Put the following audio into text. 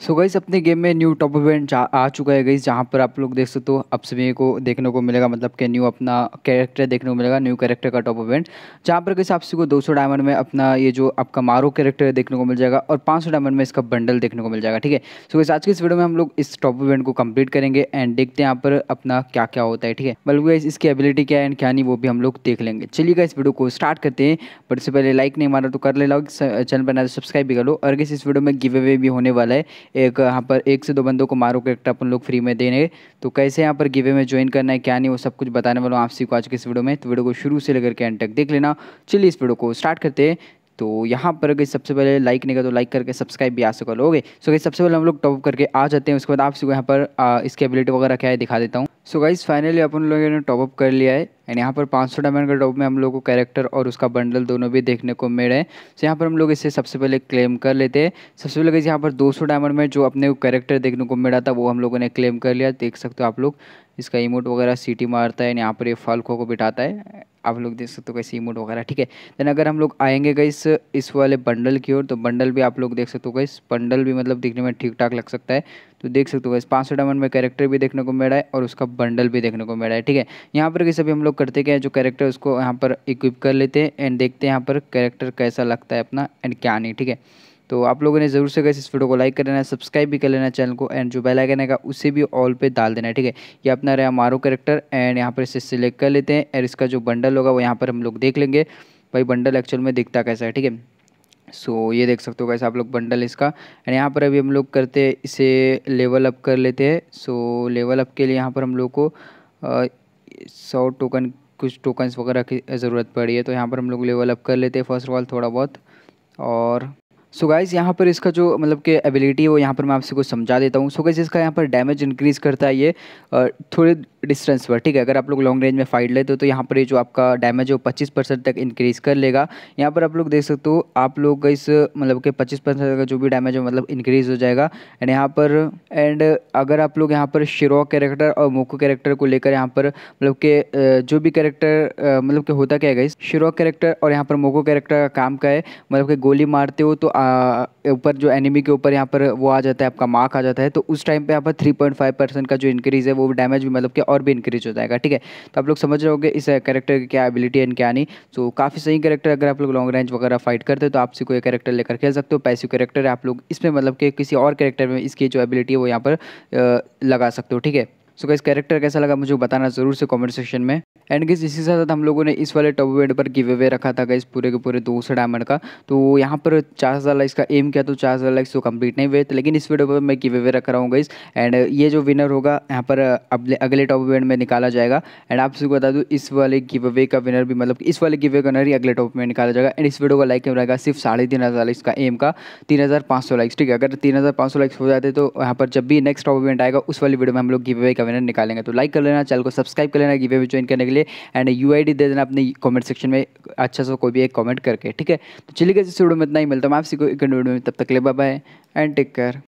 सो so गईस अपने game में new top event आ चुका है गईस जहाँ पर आप लोग देख सकते हो आप सभी को देखने को मिलेगा मतलब कि न्यू अपना कैरेक्टर देखने को मिलेगा न्यू कैरेक्टर का टॉप इवेंट जहाँ पर कैसे आप सभी को 200 डायमंड में अपना ये जो आपका मारो कैरेक्टर देखने को मिल जाएगा और 500 डायमंड में इसका बंडल देखने को मिल जाएगा ठीक है सो गई आज के इस वीडियो में हम लोग इस टॉप इवेंट को कम्प्लीट करेंगे एंड देखते हैं यहाँ पर अपना क्या क्या होता है ठीक है बल्कि गईस इसकी एबिलिटी क्या है एंड क्या नहीं वो भी हम लोग देख लेंगे चलिएगा इस वीडियो को स्टार्ट करते हैं बट इससे पहले लाइक नहीं मारा तो कर ले लाओ चैनल पर ना तो सब्सक्राइब भी कर लो और गईस इस वीडियो में गिव अवे भी होने वाला है एक यहाँ पर एक से दो बंदों को मारो कैरेक्टर अपन लोग फ्री में देने तो कैसे यहाँ पर गिवे में ज्वाइन करना है क्या नहीं वो सब कुछ बताने वाला हूँ आप सीखो आज के इस वीडियो में तो वीडियो को शुरू से लेकर के एंड तक देख लेना चलिए इस वीडियो को स्टार्ट करते हैं तो यहाँ पर अगर सबसे पहले लाइक नहीं कर तो लाइक करके सब्सक्राइब भी आ सको लोगे सो गई सबसे पहले हम लोग टॉप करके आ जाते हैं उसके बाद आप सबको यहाँ पर आ, एबिलिटी वगैरह क्या है दिखा देता हूँ सो गाइज फाइनली अपन लोगों ने टॉपअप कर लिया है एंड यहाँ पर 500 सौ डायमंड के टॉप में हम लोग को कैरेक्टर और उसका बंडल दोनों भी देखने को मिले हैं सो यहाँ पर हम लोग इसे सबसे पहले क्लेम कर लेते हैं सबसे पहले यहाँ पर 200 डायमंड में जो अपने कैरेक्टर देखने को मिला था वो हम लोगों ने क्लेम कर लिया देख सकते हो आप लोग इसका इमोट वगैरह सीटी मारता है एंड यहाँ पर ये फालकों को बिठाता है आप लोग देख सकते हो कैसे इमोट वगैरह ठीक है देन अगर हम लोग आएंगे गईस इस वाले बंडल की ओर तो बंडल भी आप लोग देख सकते हो गईस बंडल भी मतलब दिखने में ठीक ठाक लग सकता है तो देख सकते हो गैस पाँच सौ डायमंड में कैरेक्टर भी देखने को मिल रहा है और उसका बंडल भी देखने को मिल रहा है ठीक है यहाँ पर कैसे भी हम लोग करते हैं जो कैरेक्टर उसको यहाँ पर इक्विप कर लेते हैं एंड देखते हैं यहाँ पर कैरेक्टर कैसा लगता है अपना एंड क्या नहीं ठीक है तो आप लोगों ने ज़रूर से कैसे इस वीडियो को लाइक कर लेना सब्सक्राइब भी कर लेना चैनल को एंड जो बेल आइकन है उसे भी ऑल पे डाल देना है ठीक है ये अपना रहा मारो करेक्टर एंड यहाँ पर इसे सिलेक्ट कर लेते हैं और इसका जो बंडल होगा वो यहाँ पर हम लोग देख लेंगे भाई बंडल एक्चुअल में दिखता कैसा है ठीक है सो so, ये देख सकते हो कैसे आप लोग बंडल इसका एंड यहाँ पर अभी हम लोग करते इसे लेवल अप कर लेते हैं सो लेवल अप के लिए यहाँ पर हम लोग को सौ टोकन कुछ टोकन्स वगैरह की ज़रूरत पड़ी है तो यहाँ पर हम लोग लेवल अप कर लेते हैं फर्स्ट ऑफ ऑल थोड़ा बहुत और सो गाइज़ यहाँ पर इसका जो मतलब कि एबिलिटी है वो यहाँ पर मैं आपसे कुछ समझा देता हूँ सो गाइज़ इसका यहाँ पर डैमेज इंक्रीज़ करता है ये थोड़े डिस्टेंस पर ठीक है अगर आप लोग लॉन्ग रेंज में फाइट लेते हो तो यहाँ पर ये जो आपका डैमेज है वो पच्चीस परसेंट तक इंक्रीज़ कर लेगा यहाँ पर आप लोग देख सकते हो आप लोग इस मतलब कि पच्चीस परसेंट का जो भी डैमेज है मतलब इंक्रीज़ हो जाएगा एंड यहाँ पर एंड अगर आप लोग यहाँ पर शिरो कैरेक्टर और मोको कैरेक्टर को लेकर यहाँ पर मतलब के जो भी कैरेक्टर मतलब कि होता क्या है गाइस शिरो कैरेक्टर और यहाँ पर मोको कैरेक्टर का काम का है मतलब कि गोली मारते हो तो ऊपर जो एनिमी के ऊपर यहाँ पर वो आ जाता है आपका मार्क आ जाता है तो उस टाइम पे यहाँ पर थ्री पॉइंट फाइव परसेंट का जो इंक्रीज़ है वो डैमेज भी मतलब कि और भी इंक्रीज हो जाएगा ठीक है तो आप लोग समझ रहे होंगे इस कैरेक्टर की क्या एबिलिटी एंड क्या नहीं तो काफ़ी सही करेक्टर अगर आप लोग लॉन्ग रेंज वगैरह फाइट करते हैं तो आपसे कोई करेक्टर लेकर खेल सकते हो पैसिव करेक्टर है आप लोग इसमें मतलब कि किसी और करेक्टर में इसकी जो एबिलिटी है वो यहाँ पर लगा सकते हो ठीक है सो गाइस कैरेक्टर कैसा लगा मुझे बताना ज़रूर से कमेंट सेक्शन में एंड गाइस इसी के साथ हम लोगों ने इस वाले टॉप वेड पर गिव अवे रखा था गाइस पूरे के पूरे दो सौ डायमंड का तो यहाँ पर चार हज़ार लाइक्स का एम किया तो चार हज़ार लाइक्स तो कंप्लीट नहीं हुए लेकिन इस वीडियो पर मैं गिव अवे रख रहा हूँ गाइस एंड ये जो विनर होगा यहाँ पर अगले टॉप इवेंट में निकाला जाएगा एंड आप सबको बता दूँ इस वाले गिव अवे का विनर भी मतलब इस वाले गिव अवे का विनर ही अगले टॉप में निकाला जाएगा एंड इस वीडियो का लाइक रहेगा सिर्फ साढ़े तीन हज़ार लाइक्स का एम का तीन हज़ार पाँच सौ लाइक्स ठीक है अगर तीन हज़ार पाँच सौ लाइक्स हो जाते तो यहाँ पर जब भी नेक्स्ट टॉप इवेंट आएगा उस वाली वीडियो में हम लोग गिव अवे का का विनर निकालेंगे तो लाइक कर लेना चैनल को सब्सक्राइब कर लेना गिवे में ज्वाइन करने के लिए एंड यू दे देना अपने कॉमेंट सेक्शन में अच्छा सा कोई भी एक कॉमेंट करके ठीक है तो चलिए इस वीडियो में इतना ही मिलता हूँ आपसे एक वीडियो में तब तक ले बाय एंड टेक केयर